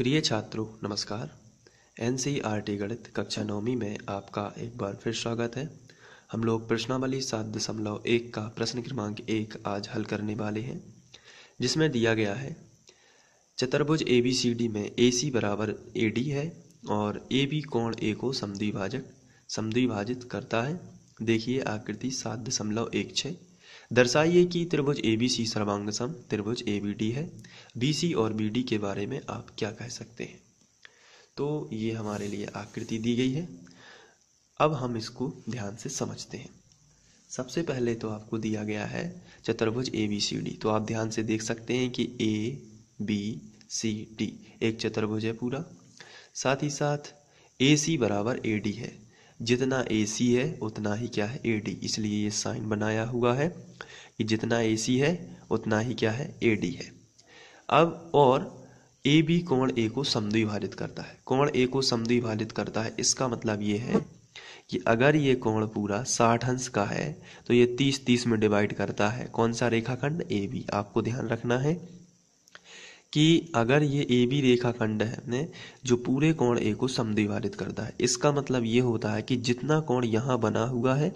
प्रिय छात्रों नमस्कार एन गणित कक्षा नौवीं में आपका एक बार फिर स्वागत है हम लोग प्रश्नावली सात दशमलव एक का प्रश्न क्रमांक एक आज हल करने वाले हैं जिसमें दिया गया है चतुर्भुज ए बी सी डी में ए सी बराबर ए डी है और ए बी कोण ए को समद्विभाजक समद्विभाजित करता है देखिए आकृति सात दशमलव एक छः दर्शाइए कि त्रिभुज ए बी सी सर्वांग सम त्रिभुज ए बी डी है बी सी और बी डी के बारे में आप क्या कह सकते हैं तो ये हमारे लिए आकृति दी गई है अब हम इसको ध्यान से समझते हैं सबसे पहले तो आपको दिया गया है चतुर्भुज ए बी सी डी तो आप ध्यान से देख सकते हैं कि ए बी सी डी एक चतुर्भुज है पूरा साथ ही साथ ए सी बराबर ए डी है जितना ए सी है उतना ही क्या है ए डी इसलिए ये साइन बनाया हुआ है कि जितना ए सी है उतना ही क्या है ए डी है अब और ए बी कोण ए को समद्विभाजित करता है कोण ए को समद्विभाजित करता है इसका मतलब ये है कि अगर ये कोण पूरा साठ अंश का है तो ये तीस तीस में डिवाइड करता है कौन सा रेखाखंड ए बी आपको ध्यान रखना है कि अगर ये ए बी रेखाखंड है जो पूरे कोण ए को समद्विभाजित करता है इसका मतलब ये होता है कि जितना कोण यहाँ बना हुआ है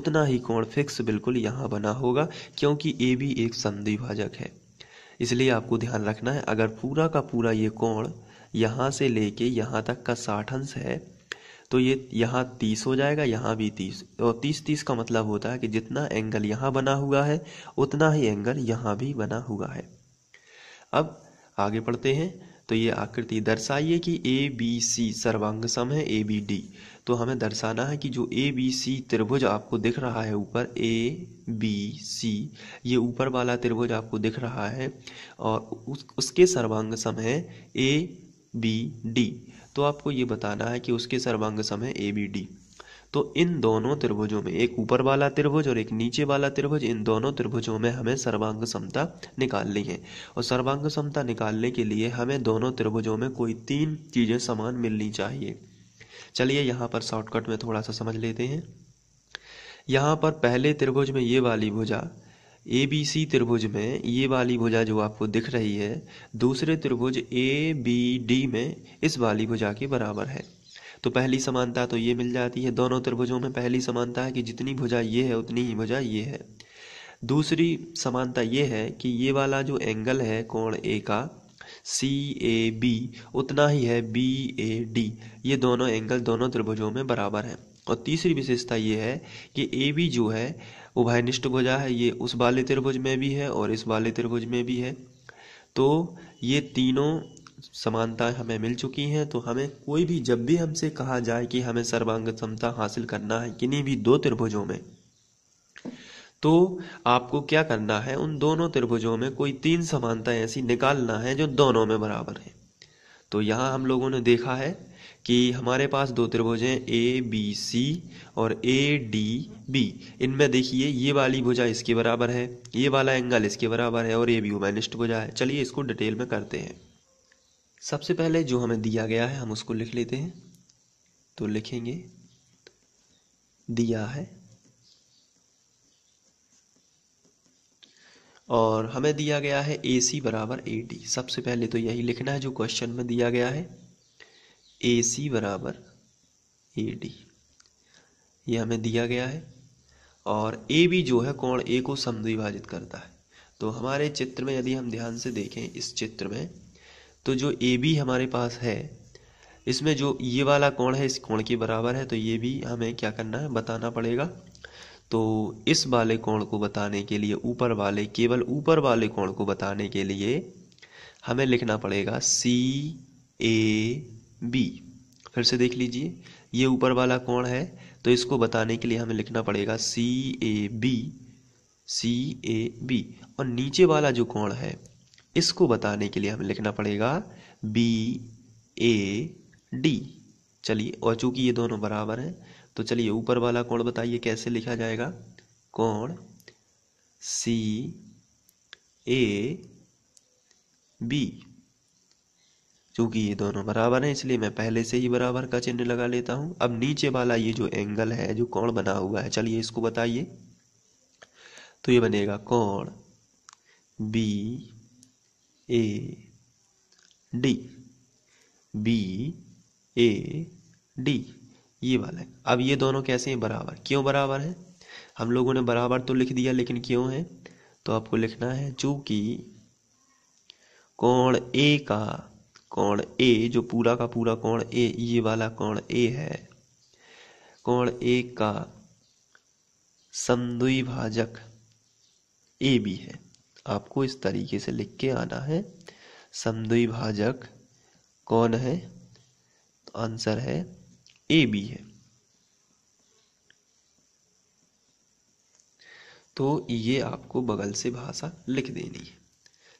उतना ही कोण फिक्स बिल्कुल यहाँ बना होगा क्योंकि ए बी एक समद्विभाजक है इसलिए आपको ध्यान रखना है अगर पूरा का पूरा ये कोण यहाँ से लेके यहाँ तक का साठ अंश है तो ये यहाँ तीस हो जाएगा यहाँ भी तीस और तीस तीस का मतलब होता है कि जितना एंगल यहाँ बना हुआ है उतना ही एंगल यहाँ भी बना हुआ है अब आगे पढ़ते हैं तो ये आकृति दर्शाइए कि ए बी सी सर्वांग सम है ए बी डी तो हमें दर्शाना है कि जो ए बी सी त्रिभुज आपको दिख रहा है ऊपर ए बी सी ये ऊपर वाला त्रिभुज आपको दिख रहा है और उस, उसके सर्वांग सम है ए बी डी तो आपको ये बताना है कि उसके सर्वांग सम है ए बी डी तो इन दोनों त्रिभुजों में एक ऊपर वाला त्रिभुज और एक नीचे वाला त्रिभुज इन दोनों त्रिभुजों में हमें सर्वांग समता निकालनी है और सर्वांग समता निकालने के लिए हमें दोनों त्रिभुजों में कोई तीन चीज़ें समान मिलनी चाहिए चलिए यहाँ पर शॉर्टकट में थोड़ा सा समझ लेते हैं यहाँ पर पहले त्रिभुज में ये वाली भुजा ए बी सी त्रिभुज में ये वाली भुजा जो आपको दिख रही है दूसरे त्रिभुज ए बी डी में इस वाली भुजा के बराबर है तो पहली समानता तो ये मिल जाती है दोनों त्रिभुजों में पहली समानता है कि जितनी भुजा ये है उतनी ही भुजा ये है दूसरी समानता ये है कि ये वाला जो एंगल है कोण ए का सी ए बी उतना ही है बी ए डी ये दोनों एंगल दोनों त्रिभुजों में बराबर हैं और तीसरी विशेषता ये है कि ए बी जो है उभयनिष्ठ भुजा है ये उस वाले त्रिभुज में भी है और इस वाले त्रिभुज में भी है तो ये तीनों समानताएं हमें मिल चुकी हैं तो हमें कोई भी जब भी हमसे कहा जाए कि हमें सर्वांग समता हासिल करना है किन्हीं भी दो त्रिभुजों में तो आपको क्या करना है उन दोनों त्रिभुजों में कोई तीन समानताएं ऐसी निकालना है जो दोनों में बराबर है तो यहाँ हम लोगों ने देखा है कि हमारे पास दो त्रिभुज हैं ए बी सी और ए डी बी इनमें देखिए ये वाली भुजा इसके बराबर है ये वाला एंगल इसके बराबर है और ये भी हुमानिस्ट भुजा है चलिए इसको डिटेल में करते हैं सबसे पहले जो हमें दिया गया है हम उसको लिख लेते हैं तो लिखेंगे दिया है और हमें दिया गया है ए सी बराबर ए डी सबसे पहले तो यही लिखना है जो क्वेश्चन में दिया गया है ए सी बराबर ए डी ये हमें दिया गया है और ए बी जो है कोण ए को समद्विभाजित करता है तो हमारे चित्र में यदि हम ध्यान से देखें इस चित्र में तो जो ए बी हमारे पास है इसमें जो ये वाला कोण है इस कोण के बराबर है तो ये भी हमें क्या करना है बताना पड़ेगा तो इस वाले कोण को बताने के लिए ऊपर वाले केवल ऊपर वाले कोण को बताने के लिए हमें लिखना पड़ेगा सी ए बी फिर से देख लीजिए ये ऊपर वाला कोण है तो इसको बताने के लिए हमें लिखना पड़ेगा सी A B C A B और नीचे वाला जो कोण है इसको बताने के लिए हमें लिखना पड़ेगा बी ए डी चलिए और चूंकि ये दोनों बराबर हैं तो चलिए ऊपर वाला कोण बताइए कैसे लिखा जाएगा कोण सी ए बी चूंकि ये दोनों बराबर हैं इसलिए मैं पहले से ही बराबर का चिन्ह लगा लेता हूं अब नीचे वाला ये जो एंगल है जो कोण बना हुआ है चलिए इसको बताइए तो ये बनेगा कोण B A D B A D ये वाला है अब ये दोनों कैसे हैं बराबर क्यों बराबर हैं हम लोगों ने बराबर तो लिख दिया लेकिन क्यों है तो आपको लिखना है चूंकि कोण ए का कोण ए जो पूरा का पूरा कोण ए ये वाला कोण ए है कोण ए का समद्विभाजक ए बी है आपको इस तरीके से लिख के आना है समद्विभाजक कौन है तो आंसर है ए बी है तो ये आपको बगल से भाषा लिख देनी है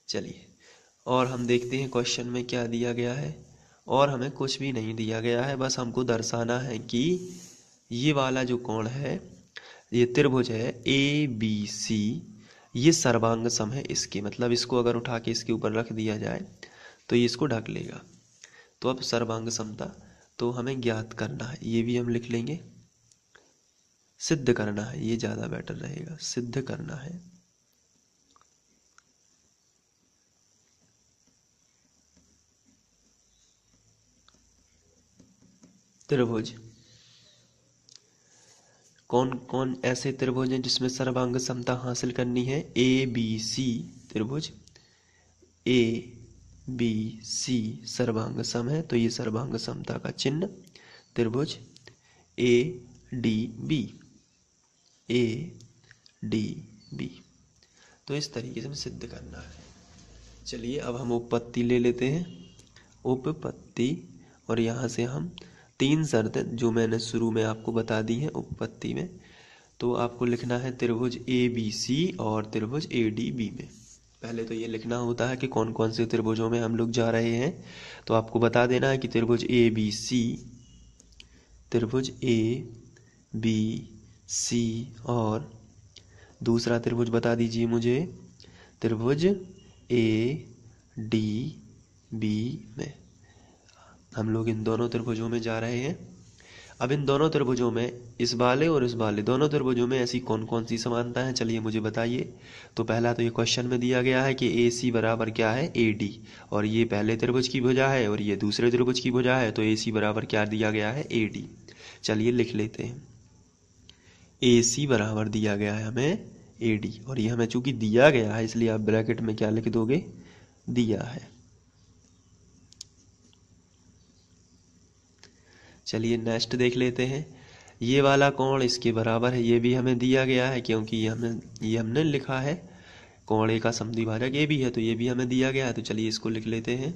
चलिए और हम देखते हैं क्वेश्चन में क्या दिया गया है और हमें कुछ भी नहीं दिया गया है बस हमको दर्शाना है कि ये वाला जो कोण है ये त्रिभुज है ए बी सी ये सर्वांग सम है इसके मतलब इसको अगर उठा के इसके ऊपर रख दिया जाए तो ये इसको ढक लेगा तो अब सर्वांग समता तो हमें ज्ञात करना है ये भी हम लिख लेंगे सिद्ध करना है ये ज़्यादा बेटर रहेगा सिद्ध करना है त्रिभुज कौन कौन ऐसे त्रिभुज हैं जिसमें सर्वांग समता हासिल करनी है ए बी सी त्रिभुज ए बी सी सर्वांग सम है तो ये सर्वांग समता का चिन्ह त्रिभुज A D B A D B तो इस तरीके से हमें सिद्ध करना है चलिए अब हम उपपत्ति ले लेते हैं उपपत्ति और यहाँ से हम तीन शर्तें जो मैंने शुरू में आपको बता दी हैं उपपत्ति में तो आपको लिखना है त्रिभुज ए बी सी और त्रिभुज ए डी बी में पहले तो ये लिखना होता है कि कौन कौन से त्रिभुजों में हम लोग जा रहे हैं तो आपको बता देना है कि त्रिभुज ए बी सी त्रिभुज ए बी सी और दूसरा त्रिभुज बता दीजिए मुझे त्रिभुज ए डी बी में हम लोग इन दोनों त्रिभुजों में जा रहे हैं अब इन दोनों त्रिभुजों में इस वाले और इस वाले दोनों त्रिभुजों में ऐसी कौन कौन सी समानता है चलिए मुझे बताइए तो पहला तो ये क्वेश्चन में दिया गया है कि ए सी बराबर क्या है ए डी और ये पहले त्रिभुज की भुजा है और ये दूसरे त्रिभुज की भुजा है तो ए सी बराबर क्या दिया गया है ए डी चलिए लिख लेते हैं ए सी बराबर दिया गया है हमें ए डी और ये हमें चूंकि दिया गया है इसलिए आप ब्रैकेट में क्या लिख दोगे दिया है चलिए नेक्स्ट देख लेते हैं ये वाला कोण इसके बराबर है ये भी हमें दिया गया है क्योंकि ये हमें ये हमने लिखा है कोण ए का समद्विभाजक ये भी है तो ये भी हमें दिया गया है तो चलिए इसको लिख लेते हैं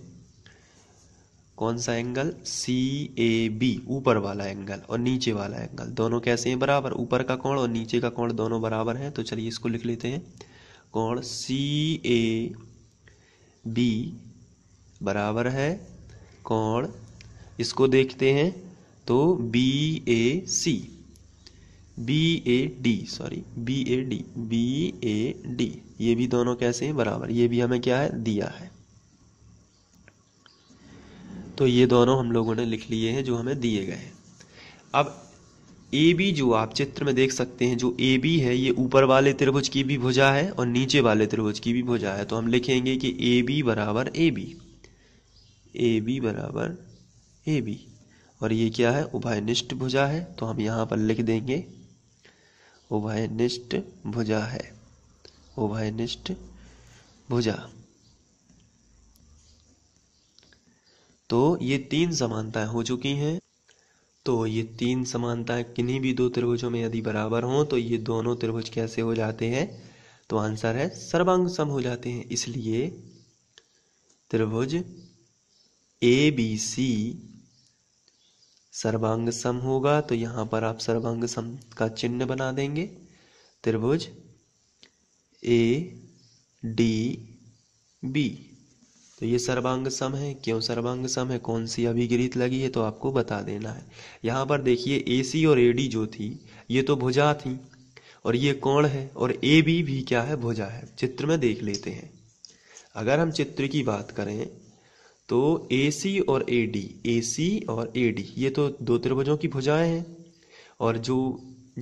कौन सा एंगल सी ए बी ऊपर वाला एंगल और नीचे वाला एंगल दोनों कैसे हैं बराबर ऊपर का कोण और नीचे का कोण दोनों बराबर हैं तो चलिए इसको लिख लेते हैं कोण सी ए बी बराबर है कोण इसको देखते हैं तो B A C B A D sorry B A D B A D ये भी दोनों कैसे हैं बराबर ये भी हमें क्या है दिया है तो ये दोनों हम लोगों ने लिख लिए हैं जो हमें दिए गए हैं अब ए बी जो आप चित्र में देख सकते हैं जो ए बी है ये ऊपर वाले त्रिभुज की भी भुजा है और नीचे वाले त्रिभुज की भी भुजा है तो हम लिखेंगे कि ए बी बराबर ए बी ए बी बराबर ए बी और ये क्या है उभयनिष्ठ भुजा है तो हम यहाँ पर लिख देंगे उभयनिष्ठ भुजा है उभयनिष्ठ भुजा तो ये तीन समानताएं हो चुकी हैं तो ये तीन समानताएं किन्हीं भी दो त्रिभुजों में यदि बराबर हों तो ये दोनों त्रिभुज कैसे हो जाते हैं तो आंसर है सर्वांग सम हो जाते हैं इसलिए त्रिभुज ए बी सी सर्वांग सम होगा तो यहाँ पर आप सर्वांग सम का चिन्ह बना देंगे त्रिभुज ए डी बी तो ये सर्वांग सम है क्यों सर्वांग सम है कौन सी अभिगृहित लगी है तो आपको बता देना है यहाँ पर देखिए ए सी और ए डी जो थी ये तो भुजा थी और ये कोण है और ए बी भी क्या है भुजा है चित्र में देख लेते हैं अगर हम चित्र की बात करें तो ए सी और ए डी ए सी और ए डी ये तो दो त्रिभुजों की भुजाएं हैं और जो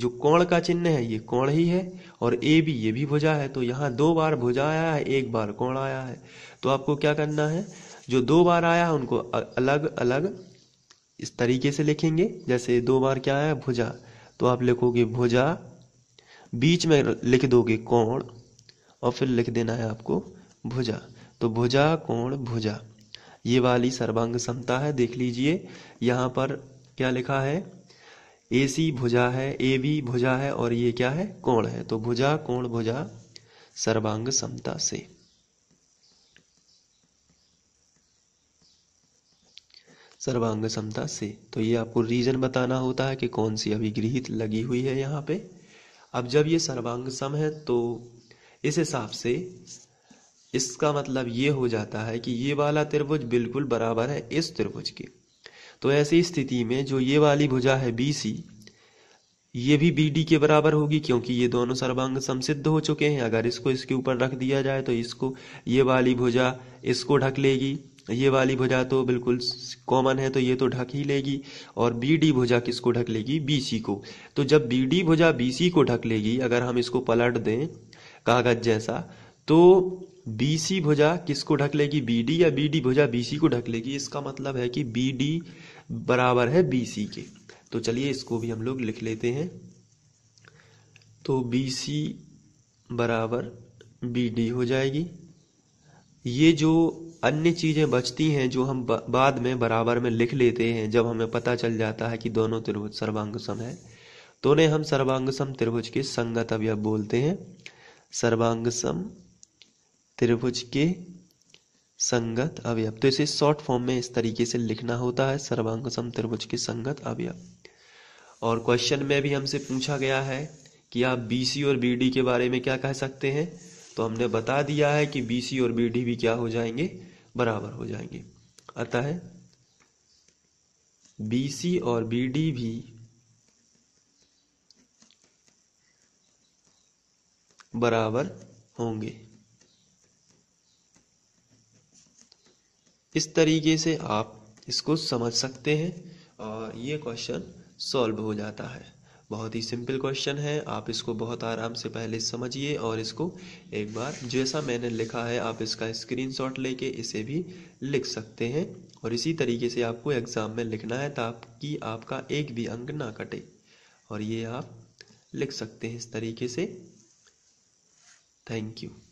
जो कोण का चिन्ह है ये कोण ही है और ए बी ये भी भुजा है तो यहाँ दो बार भुजा आया है एक बार कोण आया है तो आपको क्या करना है जो दो बार आया है उनको अलग अलग इस तरीके से लिखेंगे जैसे दो बार क्या आया भुजा तो आप लिखोगे भुजा बीच में लिख दोगे कोण और फिर लिख देना है आपको भुजा तो भुजा कोण भुजा ये वाली सर्वांग समता है देख लीजिए यहाँ पर क्या लिखा है ए सी भुजा है ए बी भुजा है और ये क्या है कोण है तो भुजा कोण भुजा सर्वांग समता से सर्वांग समता से तो ये आपको रीजन बताना होता है कि कौन सी अभिगृहित लगी हुई है यहाँ पे अब जब ये सर्वांग सम है तो इस हिसाब से इसका मतलब ये हो जाता है कि ये वाला त्रिभुज बिल्कुल बराबर है इस त्रिभुज के तो ऐसी स्थिति में जो ये वाली भुजा है बी सी ये भी बी डी के बराबर होगी क्योंकि ये दोनों सर्वांग समसिद्ध हो चुके हैं अगर इसको इसके ऊपर रख दिया जाए तो इसको ये वाली भुजा इसको ढक लेगी ये वाली भुजा तो बिल्कुल कॉमन है तो ये तो ढक ही लेगी और बी डी भुजा किसको ढक लेगी बी सी को तो जब बी डी भुजा बी सी को ढक लेगी अगर हम इसको पलट दें कागज जैसा तो सी भुजा किसको ढक लेगी डी या डी भुजा सी को ढक लेगी इसका मतलब है कि डी बराबर है सी के तो चलिए इसको भी हम लोग लिख लेते हैं तो सी बराबर डी हो जाएगी ये जो अन्य चीज़ें बचती हैं जो हम बाद में बराबर में लिख लेते हैं जब हमें पता चल जाता है कि दोनों त्रिभुज सर्वांग सम है तो उन्हें हम सर्वांग सम त्रिभुज के संगत अवयव बोलते हैं सर्वांग सम त्रिभुज के संगत अवयव तो इसे शॉर्ट फॉर्म में इस तरीके से लिखना होता है सर्वांग सम त्रिभुज के संगत अवयव और क्वेश्चन में भी हमसे पूछा गया है कि आप बीसी और बीडी के बारे में क्या कह सकते हैं तो हमने बता दिया है कि बीसी और बीडी भी क्या हो जाएंगे बराबर हो जाएंगे अतः बीसी और बीडी भी बराबर होंगे इस तरीके से आप इसको समझ सकते हैं और ये क्वेश्चन सॉल्व हो जाता है बहुत ही सिंपल क्वेश्चन है आप इसको बहुत आराम से पहले समझिए और इसको एक बार जैसा मैंने लिखा है आप इसका स्क्रीनशॉट लेके इसे भी लिख सकते हैं और इसी तरीके से आपको एग्ज़ाम में लिखना है ताकि आपका एक भी अंक ना कटे और ये आप लिख सकते हैं इस तरीके से थैंक यू